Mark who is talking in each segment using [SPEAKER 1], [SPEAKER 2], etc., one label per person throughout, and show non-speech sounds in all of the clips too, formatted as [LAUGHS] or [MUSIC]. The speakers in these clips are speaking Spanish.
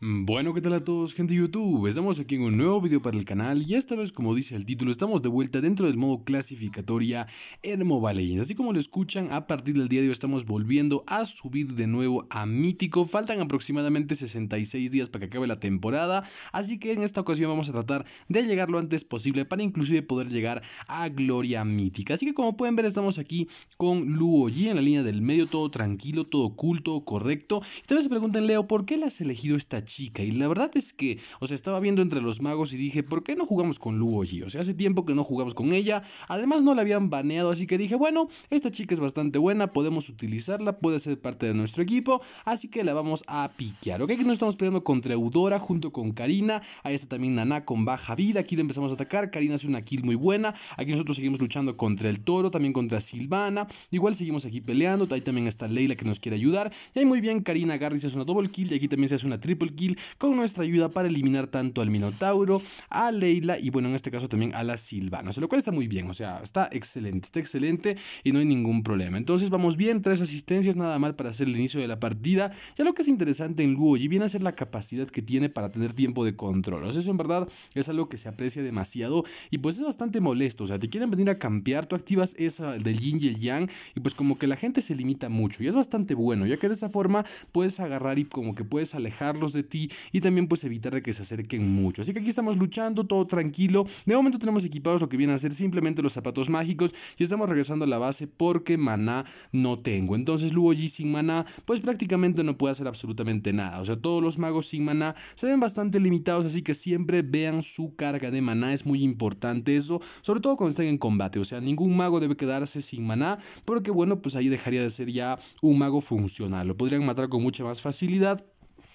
[SPEAKER 1] Mm, bueno, ¿qué tal a todos gente de YouTube? Estamos aquí en un nuevo video para el canal y esta vez, como dice el título, estamos de vuelta dentro del modo clasificatoria en Mobile Legends. Así como lo escuchan, a partir del día de hoy estamos volviendo a subir de nuevo a Mítico. Faltan aproximadamente 66 días para que acabe la temporada, así que en esta ocasión vamos a tratar de llegar lo antes posible para inclusive poder llegar a Gloria Mítica. Así que como pueden ver, estamos aquí con Luo G en la línea del medio, todo tranquilo, todo culto, correcto. Y tal vez se pregunten, Leo, ¿por qué le has elegido esta chica. Y la verdad es que, o sea, estaba viendo entre los magos y dije, ¿por qué no jugamos con Luo O sea, hace tiempo que no jugamos con ella. Además, no la habían baneado, así que dije, bueno, esta chica es bastante buena, podemos utilizarla, puede ser parte de nuestro equipo, así que la vamos a piquear. Ok, que nos estamos peleando contra Eudora junto con Karina. Ahí está también Nana con baja vida. Aquí empezamos a atacar. Karina hace una kill muy buena. Aquí nosotros seguimos luchando contra el toro, también contra Silvana. Igual seguimos aquí peleando. Ahí también está Leila que nos quiere ayudar. Y ahí muy bien, Karina Garris hace una double kill y aquí también se hace una triple kill con nuestra ayuda para eliminar tanto al Minotauro, a Leila y bueno, en este caso también a la Silvana. lo cual está muy bien, o sea, está excelente, está excelente y no hay ningún problema. Entonces vamos bien, tres asistencias nada mal para hacer el inicio de la partida. Ya lo que es interesante en Luo y viene a ser la capacidad que tiene para tener tiempo de control. O sea, eso en verdad es algo que se aprecia demasiado y pues es bastante molesto. O sea, te quieren venir a campear, tú activas esa del yin y el yang y pues como que la gente se limita mucho y es bastante bueno, ya que de esa forma puedes agarrar y como que puedes alejarlos de y también pues evitar de que se acerquen mucho. Así que aquí estamos luchando, todo tranquilo. De momento tenemos equipados lo que vienen a ser simplemente los zapatos mágicos y estamos regresando a la base porque maná no tengo. Entonces y sin maná pues prácticamente no puede hacer absolutamente nada. O sea, todos los magos sin maná se ven bastante limitados, así que siempre vean su carga de maná. Es muy importante eso, sobre todo cuando estén en combate. O sea, ningún mago debe quedarse sin maná porque bueno, pues ahí dejaría de ser ya un mago funcional. Lo podrían matar con mucha más facilidad,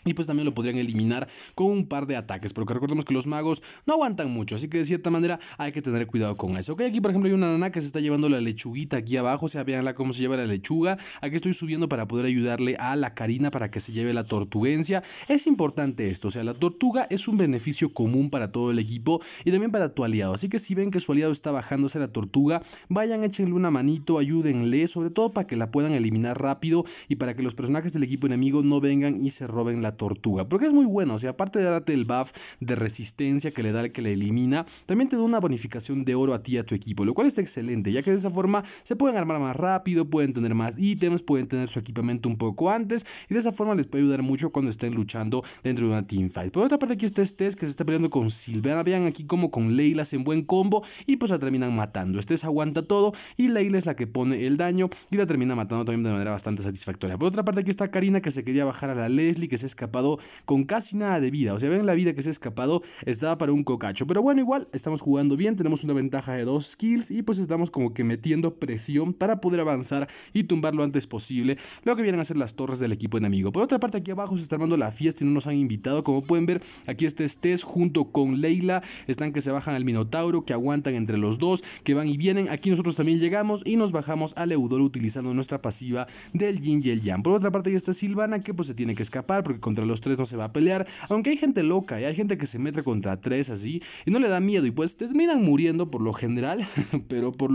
[SPEAKER 1] y pues también lo podrían eliminar con un par de ataques. Porque recordemos que los magos no aguantan mucho. Así que de cierta manera hay que tener cuidado con eso. Ok, aquí por ejemplo hay una nana que se está llevando la lechuguita aquí abajo. O sea, veanla cómo se lleva la lechuga. Aquí estoy subiendo para poder ayudarle a la Karina para que se lleve la Tortuguencia, Es importante esto. O sea, la tortuga es un beneficio común para todo el equipo y también para tu aliado. Así que si ven que su aliado está bajándose la tortuga, vayan, échenle una manito, ayúdenle. Sobre todo para que la puedan eliminar rápido y para que los personajes del equipo enemigo no vengan y se roben la tortuga, porque es muy bueno, o sea, aparte de darte el buff de resistencia que le da, El que le elimina, también te da una bonificación de oro a ti y a tu equipo, lo cual está excelente, ya que de esa forma se pueden armar más rápido, pueden tener más ítems, pueden tener su equipamiento un poco antes, y de esa forma les puede ayudar mucho cuando estén luchando dentro de una teamfight. Por otra parte, aquí está Estés que se está peleando con Silvana, vean aquí como con Leila en buen combo, y pues la terminan matando. Estés aguanta todo, y Leila es la que pone el daño, y la termina matando también de manera bastante satisfactoria. Por otra parte, aquí está Karina que se quería bajar a la Leslie, que se escapado con casi nada de vida. O sea, ven la vida que se ha escapado, estaba para un cocacho. Pero bueno, igual estamos jugando bien, tenemos una ventaja de dos kills y pues estamos como que metiendo presión para poder avanzar y tumbar lo antes posible lo que vienen a ser las torres del equipo enemigo. Por otra parte, aquí abajo se está armando la fiesta y no nos han invitado. Como pueden ver, aquí está Estés junto con Leila están que se bajan al Minotauro, que aguantan entre los dos, que van y vienen. Aquí nosotros también llegamos y nos bajamos al Eudoro utilizando nuestra pasiva del Yin y el Yang. Por otra parte, ya está Silvana que pues se tiene que escapar porque con contra los tres no se va a pelear. Aunque hay gente loca y ¿eh? hay gente que se mete contra tres así y no le da miedo. Y pues terminan muriendo por lo general. [LAUGHS] Pero, por,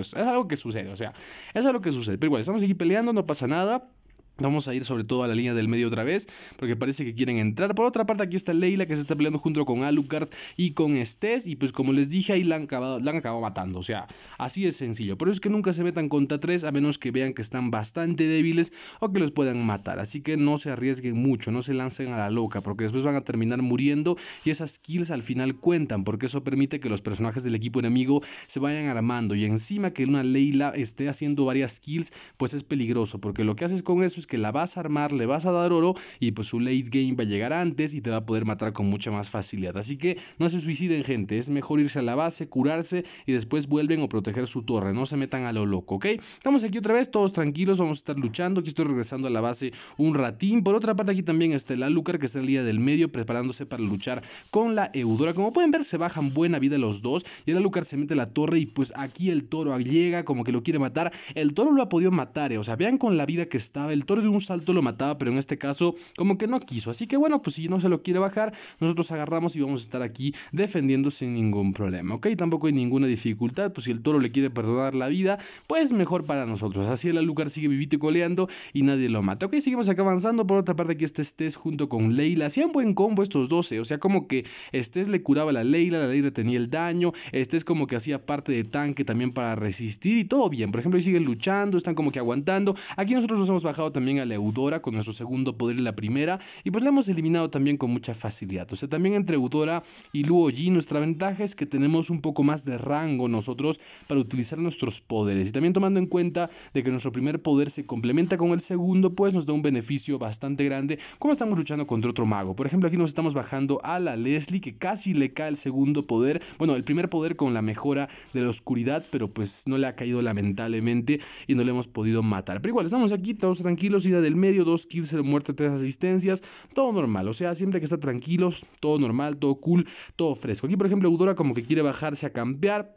[SPEAKER 1] es algo que sucede. O sea, es algo que sucede. Pero igual, estamos aquí peleando, no pasa nada. Vamos a ir sobre todo a la línea del medio otra vez, porque parece que quieren entrar. Por otra parte, aquí está Leila que se está peleando junto con Alucard y con Estes. Y pues como les dije, ahí la han, acabado, la han acabado matando. O sea, así es sencillo. Pero es que nunca se metan contra tres a menos que vean que están bastante débiles o que los puedan matar. Así que no se arriesguen mucho, no se lancen a la loca, porque después van a terminar muriendo. Y esas kills al final cuentan, porque eso permite que los personajes del equipo enemigo se vayan armando. Y encima que una Leila esté haciendo varias kills, pues es peligroso, porque lo que haces con eso es que la vas a armar, le vas a dar oro y pues su late game va a llegar antes y te va a poder matar con mucha más facilidad. Así que no se suiciden gente, es mejor irse a la base, curarse y después vuelven o proteger su torre, no se metan a lo loco, ¿ok? Estamos aquí otra vez, todos tranquilos, vamos a estar luchando, aquí estoy regresando a la base un ratín. Por otra parte aquí también está el Lucar, que está en línea del medio preparándose para luchar con la Eudora. Como pueden ver se bajan buena vida los dos y el alucar se mete a la torre y pues aquí el toro llega como que lo quiere matar. El toro lo ha podido matar, eh. o sea, vean con la vida que estaba el toro de un salto lo mataba, pero en este caso como que no quiso. Así que bueno, pues si no se lo quiere bajar, nosotros agarramos y vamos a estar aquí defendiendo sin ningún problema, ¿ok? Tampoco hay ninguna dificultad, pues si el toro le quiere perdonar la vida, pues mejor para nosotros. Así el lugar sigue vivito y coleando y nadie lo mata, ¿ok? Seguimos acá avanzando, por otra parte aquí este Estés junto con Leila, hacían buen combo estos 12, o sea, como que Estés le curaba a la Leila, la Leila tenía el daño, Estés como que hacía parte de tanque también para resistir y todo bien. Por ejemplo, ahí siguen luchando, están como que aguantando. Aquí nosotros nos hemos bajado también también a la Eudora con nuestro segundo poder y la primera. Y pues la hemos eliminado también con mucha facilidad. O sea, también entre Eudora y Yi nuestra ventaja es que tenemos un poco más de rango nosotros para utilizar nuestros poderes. Y también tomando en cuenta de que nuestro primer poder se complementa con el segundo, pues nos da un beneficio bastante grande. Como estamos luchando contra otro mago. Por ejemplo, aquí nos estamos bajando a la Leslie, que casi le cae el segundo poder. Bueno, el primer poder con la mejora de la oscuridad, pero pues no le ha caído lamentablemente y no le hemos podido matar. Pero igual, estamos aquí, todos tranquilos velocidad del medio, 2 kills, 0 muertes, 3 asistencias, todo normal, o sea, siempre que está tranquilos, todo normal, todo cool, todo fresco. Aquí, por ejemplo, Eudora como que quiere bajarse a campear,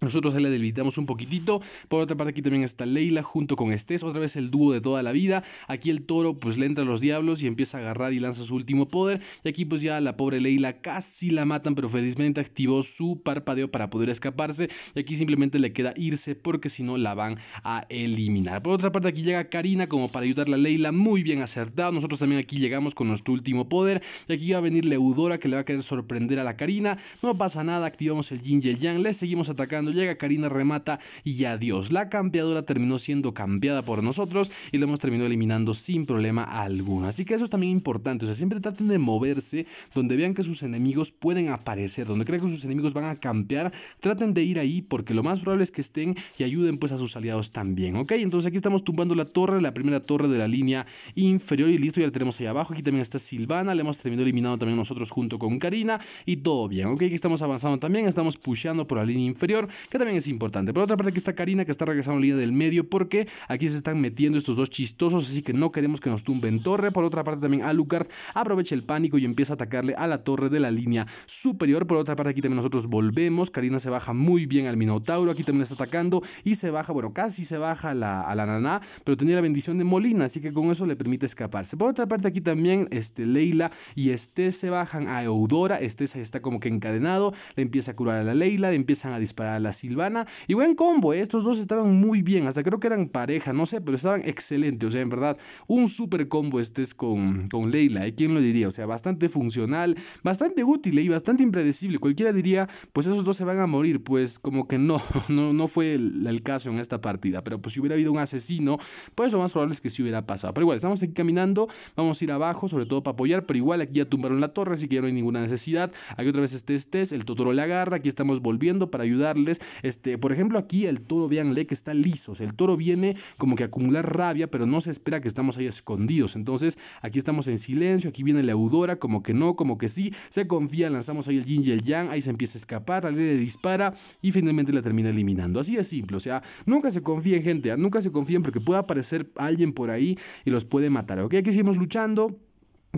[SPEAKER 1] nosotros le debilitamos un poquitito. Por otra parte, aquí también está Leila junto con Estés. Otra vez el dúo de toda la vida. Aquí el toro pues le entra a los diablos y empieza a agarrar y lanza su último poder. Y aquí pues ya la pobre Leila casi la matan, pero felizmente activó su parpadeo para poder escaparse. Y aquí simplemente le queda irse porque si no la van a eliminar. Por otra parte, aquí llega Karina como para ayudar a Leila. Muy bien acertado. Nosotros también aquí llegamos con nuestro último poder. Y aquí va a venir Leudora que le va a querer sorprender a la Karina. No pasa nada. Activamos el Jin y Yang. Le seguimos atacando llega Karina remata y adiós. La campeadora terminó siendo cambiada por nosotros y la hemos terminado eliminando sin problema alguno. Así que eso es también importante. O sea, siempre traten de moverse donde vean que sus enemigos pueden aparecer, donde crean que sus enemigos van a campear. Traten de ir ahí porque lo más probable es que estén y ayuden pues a sus aliados también. ¿Ok? Entonces aquí estamos tumbando la torre, la primera torre de la línea inferior y listo, ya la tenemos ahí abajo. Aquí también está Silvana, la hemos terminado eliminando también nosotros junto con Karina y todo bien. ¿Ok? Aquí estamos avanzando también, estamos pusheando por la línea inferior que también es importante. Por otra parte, aquí está Karina, que está regresando a la línea del medio, porque aquí se están metiendo estos dos chistosos, así que no queremos que nos tumben torre. Por otra parte, también Alucard aprovecha el pánico y empieza a atacarle a la torre de la línea superior. Por otra parte, aquí también nosotros volvemos. Karina se baja muy bien al Minotauro, aquí también está atacando y se baja, bueno, casi se baja a la, naná, pero tenía la bendición de Molina, así que con eso le permite escaparse. Por otra parte, aquí también este, Leila y Estés se bajan a Eudora. Estés ahí está como que encadenado, le empieza a curar a la Leila, le empiezan a disparar a la Silvana. Y buen combo, ¿eh? estos dos estaban muy bien, hasta creo que eran pareja, no sé, pero estaban excelentes. O sea, en verdad, un super combo estés con, con Leila, ¿eh? ¿quién lo diría? O sea, bastante funcional, bastante útil ¿eh? y bastante impredecible. Cualquiera diría, pues esos dos se van a morir. Pues como que no, [LAUGHS] no, fue el, caso en esta partida. Pero pues si hubiera habido un asesino, pues lo más probable es que sí hubiera pasado. Pero igual, estamos aquí caminando, vamos a ir abajo, sobre todo para apoyar, pero igual aquí ya tumbaron la torre, así que ya no hay ninguna necesidad. Aquí otra vez este estés, el Totoro le agarra, aquí estamos volviendo para ayudarles este, por ejemplo, aquí el toro, veanle que está sea, El toro viene como que a acumular rabia, pero no se espera que estamos ahí escondidos. Entonces, aquí estamos en silencio, aquí viene la eudora, como que no, como que sí. Se confía, lanzamos ahí el yin y el yang, ahí se empieza a escapar, la le dispara y finalmente la termina eliminando. Así de simple, o sea, nunca se confíen, gente, ¿ah? nunca se confíen porque puede aparecer alguien por ahí y los puede matar, ¿ok? Aquí seguimos luchando.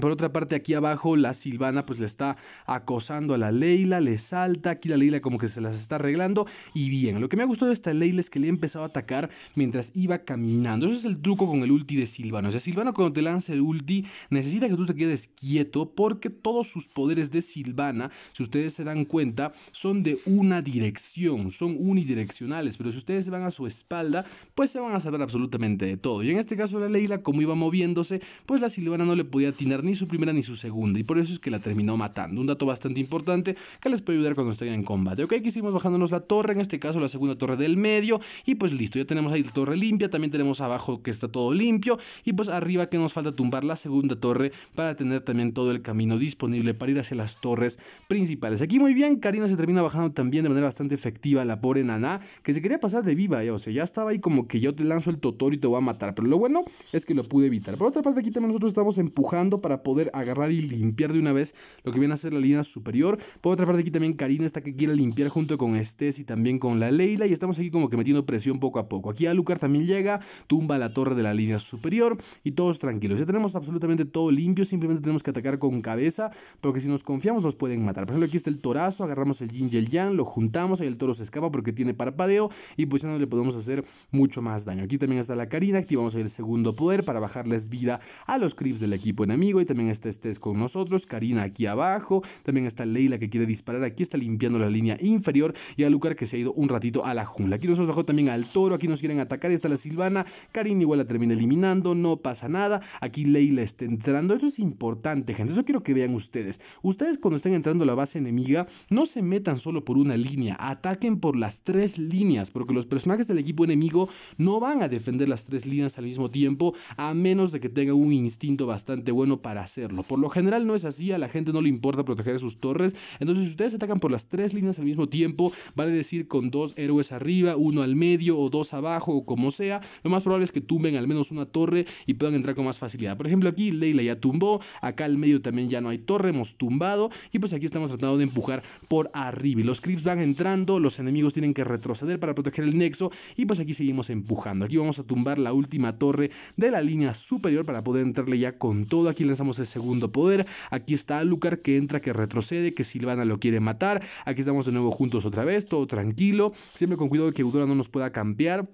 [SPEAKER 1] Por otra parte, aquí abajo la Silvana pues le está acosando a la Leila, le salta, aquí la Leila como que se las está arreglando y bien. Lo que me ha gustado de esta Leila es que le ha empezado a atacar mientras iba caminando. ese es el truco con el ulti de Silvana, O sea, Silvana cuando te lanza el ulti necesita que tú te quedes quieto porque todos sus poderes de Silvana, si ustedes se dan cuenta, son de una dirección, son unidireccionales. Pero si ustedes se van a su espalda, pues se van a saber absolutamente de todo. Y en este caso la Leila, como iba moviéndose, pues la Silvana no le podía atinar ni ni su primera ni su segunda, y por eso es que la terminó matando. Un dato bastante importante que les puede ayudar cuando estén en combate. Ok, aquí seguimos bajándonos la torre, en este caso la segunda torre del medio, y pues listo, ya tenemos ahí la torre limpia, también tenemos abajo que está todo limpio, y pues arriba que nos falta tumbar la segunda torre para tener también todo el camino disponible para ir hacia las torres principales. Aquí muy bien, Karina se termina bajando también de manera bastante efectiva, la pobre Nana... que se quería pasar de viva, eh, o sea, ya estaba ahí como que yo te lanzo el tutor y te voy a matar, pero lo bueno es que lo pude evitar. Por otra parte, aquí también nosotros estamos empujando para poder agarrar y limpiar de una vez lo que viene a ser la línea superior. Por otra parte, aquí también Karina está que quiere limpiar junto con Estes y también con la Leila. Y estamos aquí como que metiendo presión poco a poco. Aquí Lucar también llega, tumba la torre de la línea superior y todos tranquilos. Ya tenemos absolutamente todo limpio, simplemente tenemos que atacar con cabeza porque si nos confiamos nos pueden matar. Por ejemplo, aquí está el torazo, agarramos el yin y el yang, lo juntamos, ahí el toro se escapa porque tiene parpadeo y pues ya no le podemos hacer mucho más daño. Aquí también está la Karina, activamos el segundo poder para bajarles vida a los creeps del equipo enemigo y también está Estés con nosotros, Karina aquí abajo, también está Leila que quiere disparar aquí, está limpiando la línea inferior y a Lucar que se ha ido un ratito a la jungla. Aquí nosotros bajó también al toro, aquí nos quieren atacar, está la Silvana, Karina igual la termina eliminando, no pasa nada, aquí Leila está entrando, eso es importante gente, eso quiero que vean ustedes. Ustedes cuando estén entrando a la base enemiga, no se metan solo por una línea, ataquen por las tres líneas, porque los personajes del equipo enemigo no van a defender las tres líneas al mismo tiempo, a menos de que tengan un instinto bastante bueno para hacerlo. Por lo general no es así, a la gente no le importa proteger sus torres. Entonces, si ustedes atacan por las tres líneas al mismo tiempo, vale decir con dos héroes arriba, uno al medio o dos abajo o como sea, lo más probable es que tumben al menos una torre y puedan entrar con más facilidad. Por ejemplo, aquí Leila ya tumbó, acá al medio también ya no hay torre, hemos tumbado y pues aquí estamos tratando de empujar por arriba. Y los creeps van entrando, los enemigos tienen que retroceder para proteger el nexo y pues aquí seguimos empujando. Aquí vamos a tumbar la última torre de la línea superior para poder entrarle ya con todo. Aquí les el segundo poder. Aquí está Alucard que entra, que retrocede, que Silvana lo quiere matar. Aquí estamos de nuevo juntos otra vez, todo tranquilo. Siempre con cuidado de que Eudora no nos pueda cambiar.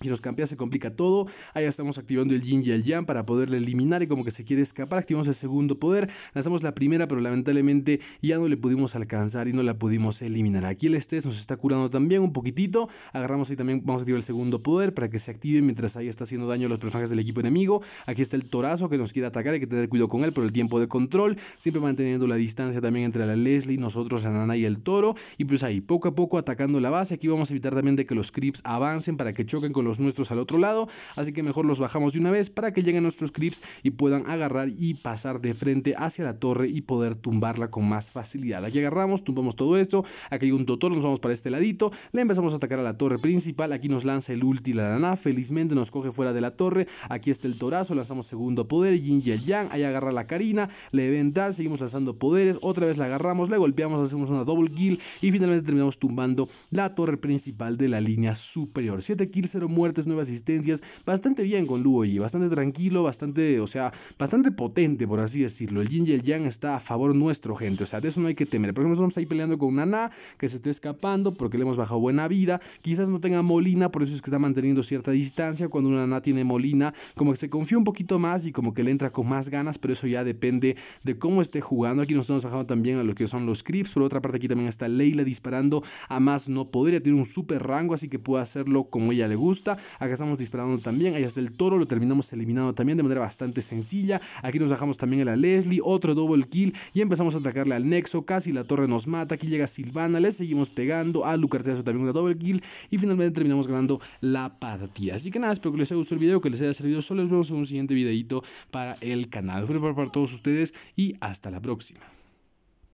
[SPEAKER 1] Si nos campea se complica todo. Ahí estamos activando el yin y el yang para poderle eliminar y como que se quiere escapar. Activamos el segundo poder. Lanzamos la primera, pero lamentablemente ya no le pudimos alcanzar y no la pudimos eliminar. Aquí el estrés nos está curando también un poquitito. Agarramos ahí también, vamos a activar el segundo poder para que se active mientras ahí está haciendo daño a los personajes del equipo enemigo. Aquí está el torazo que nos quiere atacar. Hay que tener cuidado con él por el tiempo de control. Siempre manteniendo la distancia también entre la Leslie, nosotros, la nana y el toro. Y pues ahí, poco a poco atacando la base. Aquí vamos a evitar también de que los creeps avancen para que choquen con los nuestros al otro lado, así que mejor los bajamos de una vez para que lleguen nuestros creeps y puedan agarrar y pasar de frente hacia la torre y poder tumbarla con más facilidad. Aquí agarramos, tumbamos todo esto, aquí hay un Totoro, nos vamos para este ladito, le empezamos a atacar a la torre principal, aquí nos lanza el ulti la nana, felizmente nos coge fuera de la torre, aquí está el torazo, lanzamos segundo poder, Yin y Yang, ahí agarra la Karina, le ven seguimos lanzando poderes, otra vez la agarramos, le golpeamos, hacemos una double kill y finalmente terminamos tumbando la torre principal de la línea superior. 7 kills, 0 muertes, nuevas asistencias. Bastante bien con Luo y bastante tranquilo, bastante, o sea, bastante potente, por así decirlo. El yin y el yang está a favor nuestro, gente. O sea, de eso no hay que temer. Por ejemplo, estamos ahí peleando con Nana, que se está escapando porque le hemos bajado buena vida. Quizás no tenga Molina, por eso es que está manteniendo cierta distancia. Cuando una Nana tiene Molina, como que se confía un poquito más y como que le entra con más ganas, pero eso ya depende de cómo esté jugando. Aquí nos estamos bajando también a lo que son los creeps. Por otra parte, aquí también está Leila disparando a más no podría. tener un super rango, así que puede hacerlo como ella le gusta. Acá estamos disparando también. Ahí está el toro, lo terminamos eliminando también de manera bastante sencilla. Aquí nos bajamos también a la Leslie, otro double kill y empezamos a atacarle al Nexo. Casi la torre nos mata. Aquí llega Silvana, le seguimos pegando. A Lucarciazo también una double kill y finalmente terminamos ganando la partida. Así que nada, espero que les haya gustado el video, que les haya servido. Solo les vemos en un siguiente videito para el canal. Fue para todos ustedes y hasta la próxima.